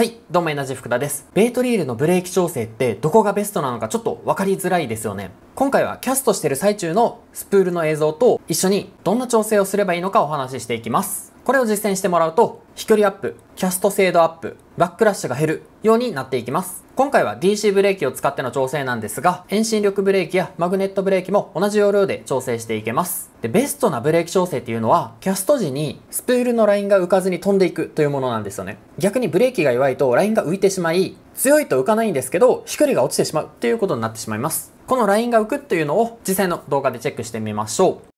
はい、どうもエナジー福田です。ベートリールのブレーキ調整ってどこがベストなのかちょっと分かりづらいですよね。今回はキャストしてる最中のスプールの映像と一緒にどんな調整をすればいいのかお話ししていきます。これを実践してもらうと飛距離アップ、キャスト精度アップ、バックラッシュが減るようになっていきます。今回は DC ブレーキを使っての調整なんですが、遠心力ブレーキやマグネットブレーキも同じ要領で調整していけます。で、ベストなブレーキ調整っていうのは、キャスト時にスプールのラインが浮かずに飛んでいくというものなんですよね。逆にブレーキが弱いとラインが浮いてしまい、強いと浮かないんですけど、飛距離が落ちてしまうということになってしまいます。このラインが浮くっていうのを実際の動画でチェックしてみましょう。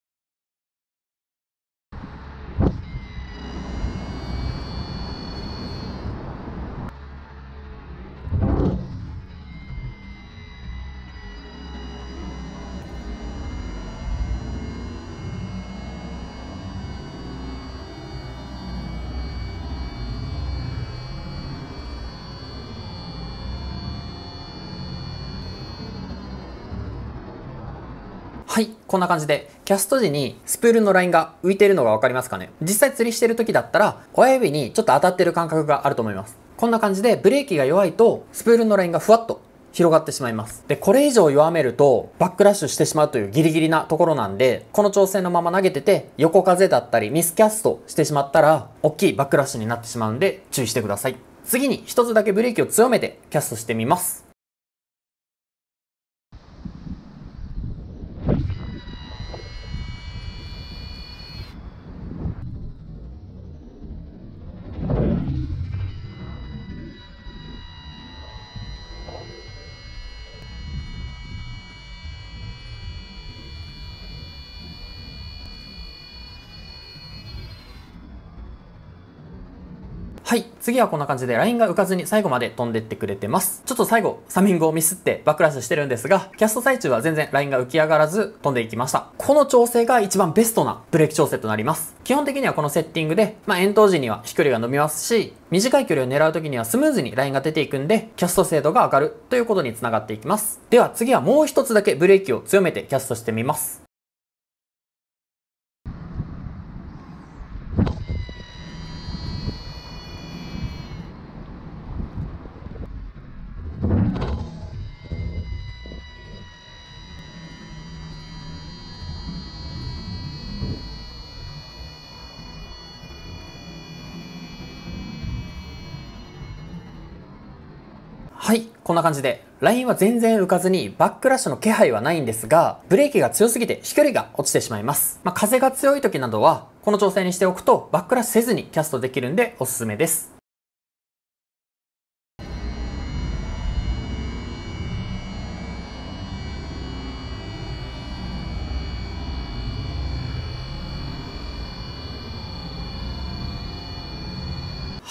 はい、こんな感じで、キャスト時にスプールのラインが浮いてるのがわかりますかね実際釣りしてる時だったら、親指にちょっと当たってる感覚があると思います。こんな感じで、ブレーキが弱いと、スプールのラインがふわっと広がってしまいます。で、これ以上弱めると、バックラッシュしてしまうというギリギリなところなんで、この調整のまま投げてて、横風だったり、ミスキャストしてしまったら、大きいバックラッシュになってしまうんで、注意してください。次に、一つだけブレーキを強めて、キャストしてみます。はい。次はこんな感じでラインが浮かずに最後まで飛んでってくれてます。ちょっと最後、サミングをミスってバックラッシュしてるんですが、キャスト最中は全然ラインが浮き上がらず飛んでいきました。この調整が一番ベストなブレーキ調整となります。基本的にはこのセッティングで、まあ、遠投時には飛距離が伸びますし、短い距離を狙う時にはスムーズにラインが出ていくんで、キャスト精度が上がるということにつながっていきます。では次はもう一つだけブレーキを強めてキャストしてみます。はい、こんな感じで。ラインは全然浮かずにバックラッシュの気配はないんですが、ブレーキが強すぎて飛距離が落ちてしまいます。まあ、風が強い時などは、この調整にしておくとバックラッシュせずにキャストできるんでおすすめです。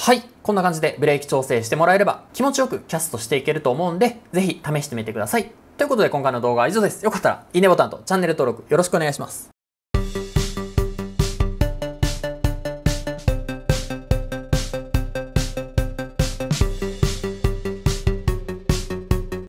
はい。こんな感じでブレーキ調整してもらえれば気持ちよくキャストしていけると思うんで、ぜひ試してみてください。ということで今回の動画は以上です。よかったらいいねボタンとチャンネル登録よろしくお願いします。